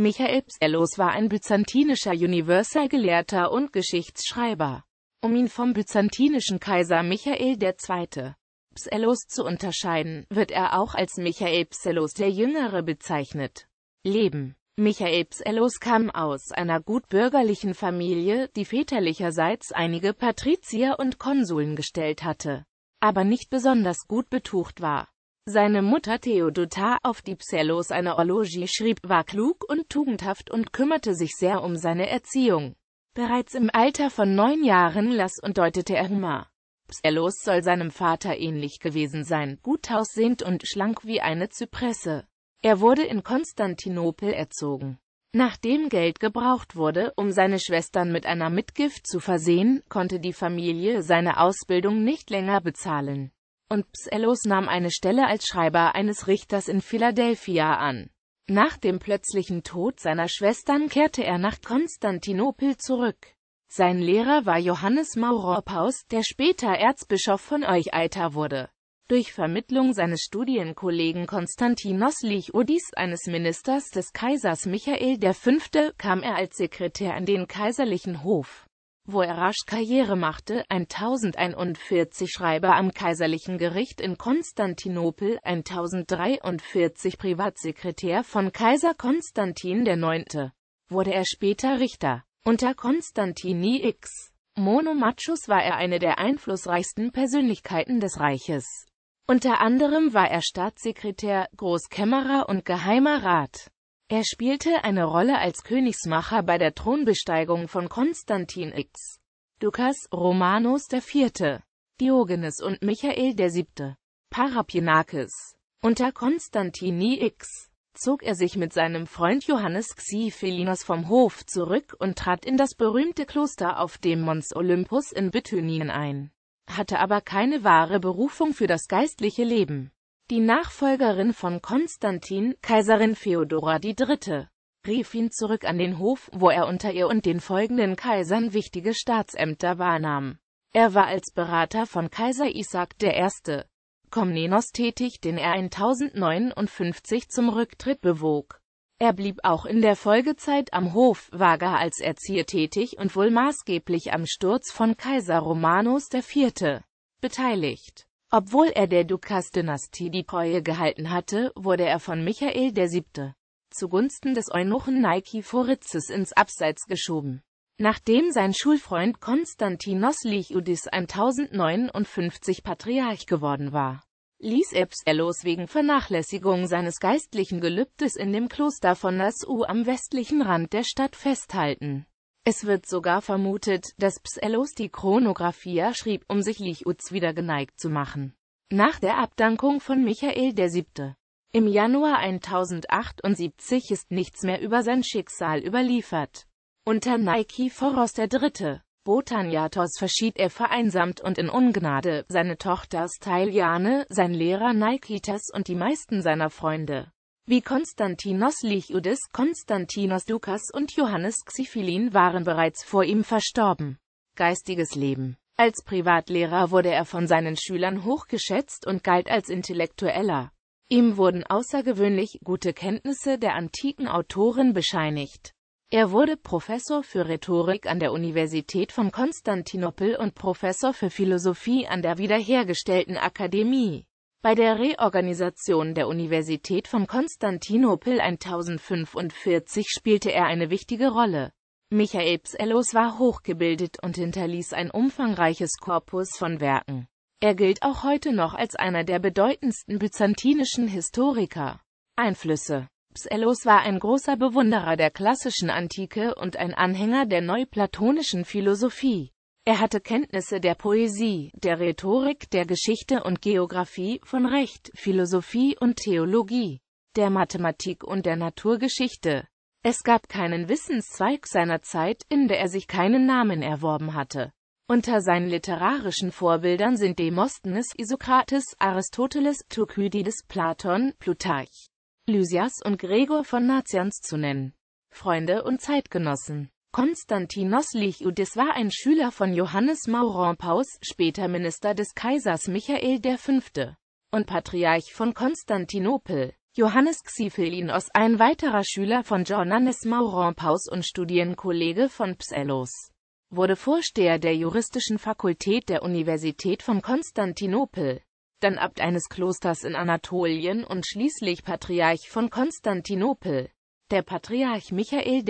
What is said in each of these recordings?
Michael Psellos war ein byzantinischer Universalgelehrter und Geschichtsschreiber. Um ihn vom byzantinischen Kaiser Michael II. Psellos zu unterscheiden, wird er auch als Michael Psellos der Jüngere bezeichnet. Leben Michael Psellos kam aus einer gut bürgerlichen Familie, die väterlicherseits einige Patrizier und Konsuln gestellt hatte, aber nicht besonders gut betucht war. Seine Mutter Theodota, auf die Psellos eine Orlogie schrieb, war klug und tugendhaft und kümmerte sich sehr um seine Erziehung. Bereits im Alter von neun Jahren las und deutete er Humor. Psellos soll seinem Vater ähnlich gewesen sein, gut aussehend und schlank wie eine Zypresse. Er wurde in Konstantinopel erzogen. Nachdem Geld gebraucht wurde, um seine Schwestern mit einer Mitgift zu versehen, konnte die Familie seine Ausbildung nicht länger bezahlen und Psellos nahm eine Stelle als Schreiber eines Richters in Philadelphia an. Nach dem plötzlichen Tod seiner Schwestern kehrte er nach Konstantinopel zurück. Sein Lehrer war Johannes Mauropaus, der später Erzbischof von Euchalter wurde. Durch Vermittlung seines Studienkollegen Konstantinos Lichodis, eines Ministers des Kaisers Michael V., kam er als Sekretär in den kaiserlichen Hof wo er rasch Karriere machte, 1041 Schreiber am kaiserlichen Gericht in Konstantinopel, 1043 Privatsekretär von Kaiser Konstantin IX. wurde er später Richter. Unter Konstantini X. Monomachus war er eine der einflussreichsten Persönlichkeiten des Reiches. Unter anderem war er Staatssekretär, Großkämmerer und Geheimer Rat. Er spielte eine Rolle als Königsmacher bei der Thronbesteigung von Konstantin X. Dukas, Romanos IV., Diogenes und Michael VII. Parapianakes. Unter Konstantini X zog er sich mit seinem Freund Johannes Xiphilinus vom Hof zurück und trat in das berühmte Kloster auf dem Mons Olympus in Bithynien ein, hatte aber keine wahre Berufung für das geistliche Leben die Nachfolgerin von Konstantin, Kaiserin Feodora III., rief ihn zurück an den Hof, wo er unter ihr und den folgenden Kaisern wichtige Staatsämter wahrnahm. Er war als Berater von Kaiser Isaac I. Komnenos tätig, den er 1059 zum Rücktritt bewog. Er blieb auch in der Folgezeit am Hof, war gar als Erzieher tätig und wohl maßgeblich am Sturz von Kaiser Romanos IV. beteiligt. Obwohl er der Dukas-Dynastie die Treue gehalten hatte, wurde er von Michael VII. zugunsten des Eunuchen Nike Foritzes ins Abseits geschoben. Nachdem sein Schulfreund Konstantinos Lichudis 1059 Patriarch geworden war, ließ er Psellos wegen Vernachlässigung seines geistlichen Gelübdes in dem Kloster von Nassau am westlichen Rand der Stadt festhalten es wird sogar vermutet, dass Psellos die Chronographia schrieb, um sich Lichutz wieder geneigt zu machen. Nach der Abdankung von Michael VII. Im Januar 1078 ist nichts mehr über sein Schicksal überliefert. Unter Nikephoros III. Botaniatos verschied er vereinsamt und in Ungnade, seine Tochter Styliane, sein Lehrer Nikitas und die meisten seiner Freunde wie Konstantinos Lichudis, Konstantinos Dukas und Johannes Xiphilen waren bereits vor ihm verstorben. Geistiges Leben Als Privatlehrer wurde er von seinen Schülern hochgeschätzt und galt als Intellektueller. Ihm wurden außergewöhnlich gute Kenntnisse der antiken Autoren bescheinigt. Er wurde Professor für Rhetorik an der Universität von Konstantinopel und Professor für Philosophie an der wiederhergestellten Akademie. Bei der Reorganisation der Universität von Konstantinopel 1045 spielte er eine wichtige Rolle. Michael Psellos war hochgebildet und hinterließ ein umfangreiches Korpus von Werken. Er gilt auch heute noch als einer der bedeutendsten byzantinischen Historiker. Einflüsse Psellos war ein großer Bewunderer der klassischen Antike und ein Anhänger der neuplatonischen Philosophie. Er hatte Kenntnisse der Poesie, der Rhetorik, der Geschichte und Geographie, von Recht, Philosophie und Theologie, der Mathematik und der Naturgeschichte. Es gab keinen Wissenszweig seiner Zeit, in der er sich keinen Namen erworben hatte. Unter seinen literarischen Vorbildern sind Demosthenes, Isokrates, Aristoteles, Thukydides, Platon, Plutarch, Lysias und Gregor von Nazians zu nennen. Freunde und Zeitgenossen Konstantinos Lichudis war ein Schüler von Johannes Mauropaus, später Minister des Kaisers Michael V. und Patriarch von Konstantinopel. Johannes Xiphilinus, ein weiterer Schüler von Johannes Mauropaus und Studienkollege von Psellos, wurde Vorsteher der juristischen Fakultät der Universität von Konstantinopel, dann Abt eines Klosters in Anatolien und schließlich Patriarch von Konstantinopel, der Patriarch Michael I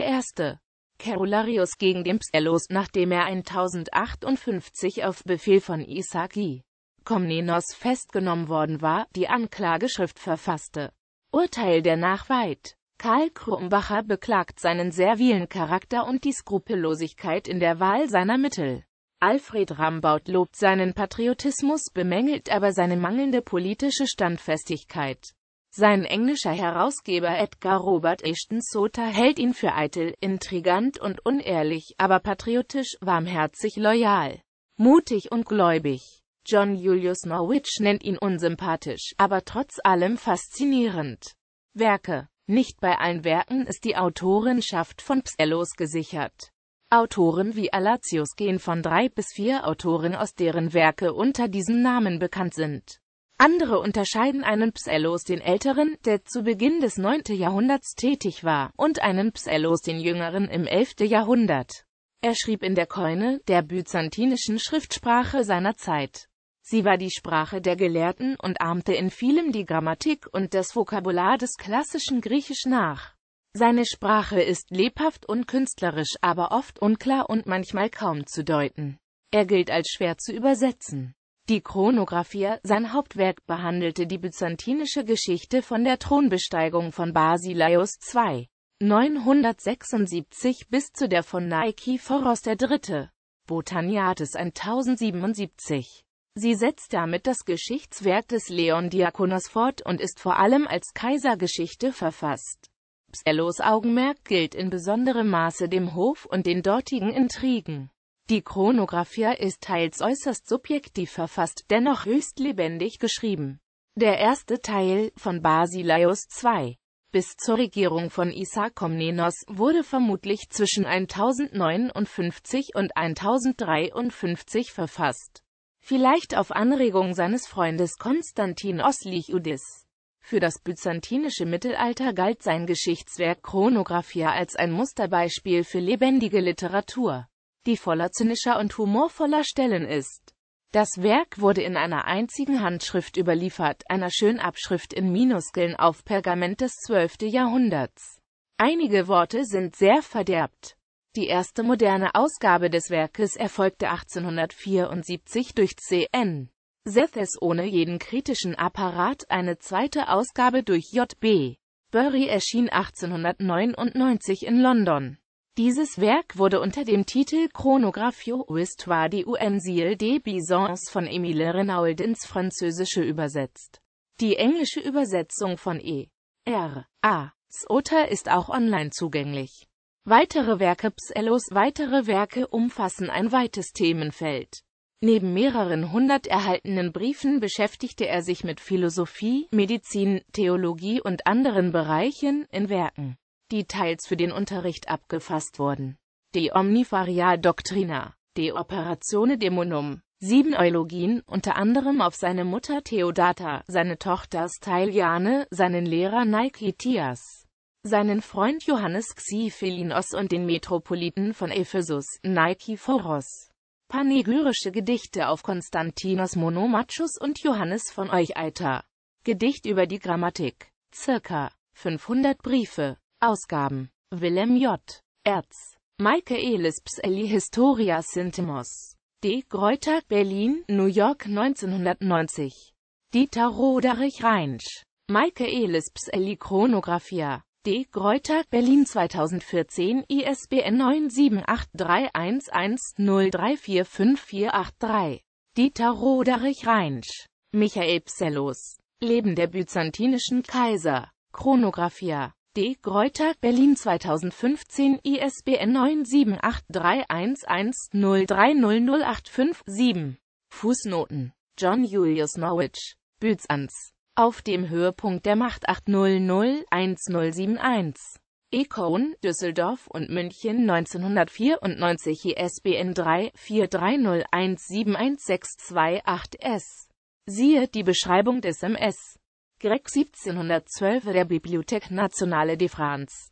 Carolarius gegen den Psellos, nachdem er 1058 auf Befehl von Isaki Komnenos festgenommen worden war, die Anklageschrift verfasste. Urteil der Nachweit Karl Krumbacher beklagt seinen servilen Charakter und die Skrupellosigkeit in der Wahl seiner Mittel. Alfred Rambaut lobt seinen Patriotismus, bemängelt aber seine mangelnde politische Standfestigkeit. Sein englischer Herausgeber Edgar Robert Ashton Soter hält ihn für eitel, intrigant und unehrlich, aber patriotisch, warmherzig, loyal, mutig und gläubig. John Julius Norwich nennt ihn unsympathisch, aber trotz allem faszinierend. Werke Nicht bei allen Werken ist die Autorenschaft von Psellos gesichert. Autoren wie Alatius gehen von drei bis vier Autoren aus, deren Werke unter diesem Namen bekannt sind. Andere unterscheiden einen Psellos den Älteren, der zu Beginn des 9. Jahrhunderts tätig war, und einen Psellos den Jüngeren im 11. Jahrhundert. Er schrieb in der Keune, der byzantinischen Schriftsprache seiner Zeit. Sie war die Sprache der Gelehrten und ahmte in vielem die Grammatik und das Vokabular des klassischen Griechisch nach. Seine Sprache ist lebhaft und künstlerisch, aber oft unklar und manchmal kaum zu deuten. Er gilt als schwer zu übersetzen. Die Chronographia, sein Hauptwerk, behandelte die byzantinische Geschichte von der Thronbesteigung von Basileus II. 976 bis zu der von Nikephoros III. Botaniates 1077. Sie setzt damit das Geschichtswerk des Leon Diakonos fort und ist vor allem als Kaisergeschichte verfasst. Psellos Augenmerk gilt in besonderem Maße dem Hof und den dortigen Intrigen. Die Chronographia ist teils äußerst subjektiv verfasst, dennoch höchst lebendig geschrieben. Der erste Teil, von Basileus II. bis zur Regierung von Isaakomnenos, wurde vermutlich zwischen 1059 und 1053 verfasst. Vielleicht auf Anregung seines Freundes Konstantin Oslichiudis. Für das byzantinische Mittelalter galt sein Geschichtswerk Chronographia als ein Musterbeispiel für lebendige Literatur die voller zynischer und humorvoller Stellen ist. Das Werk wurde in einer einzigen Handschrift überliefert, einer schönen Abschrift in Minuskeln auf Pergament des 12. Jahrhunderts. Einige Worte sind sehr verderbt. Die erste moderne Ausgabe des Werkes erfolgte 1874 durch C.N. Seth es ohne jeden kritischen Apparat, eine zweite Ausgabe durch J.B. Burry erschien 1899 in London. Dieses Werk wurde unter dem Titel Chronographio Histoire du Emsil de Byzance von Émile Renault ins Französische übersetzt. Die englische Übersetzung von E. R. A. Sota ist auch online zugänglich. Weitere Werke Psellos Weitere Werke umfassen ein weites Themenfeld. Neben mehreren hundert erhaltenen Briefen beschäftigte er sich mit Philosophie, Medizin, Theologie und anderen Bereichen in Werken die teils für den Unterricht abgefasst wurden. De Omnifaria Doctrina, De Operatione Demonum, sieben Eulogien, unter anderem auf seine Mutter Theodata, seine Tochter Styliane, seinen Lehrer Nikitheas, seinen Freund Johannes Xiphilos und den Metropoliten von Ephesus, Nikephoros. Panegyrische Gedichte auf Konstantinos Monomachus und Johannes von Euchalter. Gedicht über die Grammatik. Circa 500 Briefe. Ausgaben Willem J. Erz Maike Elisps Eli Historia Sintimos D. Greuter, Berlin, New York 1990 Dieter Roderich Reinsch Maike Elisps Eli Chronographia D. Greuter, Berlin 2014, ISBN 9783110345483. Dieter Roderich Reinsch. Michael Psellos. Leben der byzantinischen Kaiser. Chronographia. D. Gräuter, Berlin 2015, ISBN 9783110300857. Fußnoten John Julius Norwich, Bützans. Auf dem Höhepunkt der Macht 8001071. 1071 Econ, Düsseldorf und München 1994 ISBN 3430171628 s Siehe die Beschreibung des MS. Greg 1712 der Bibliothek Nationale de France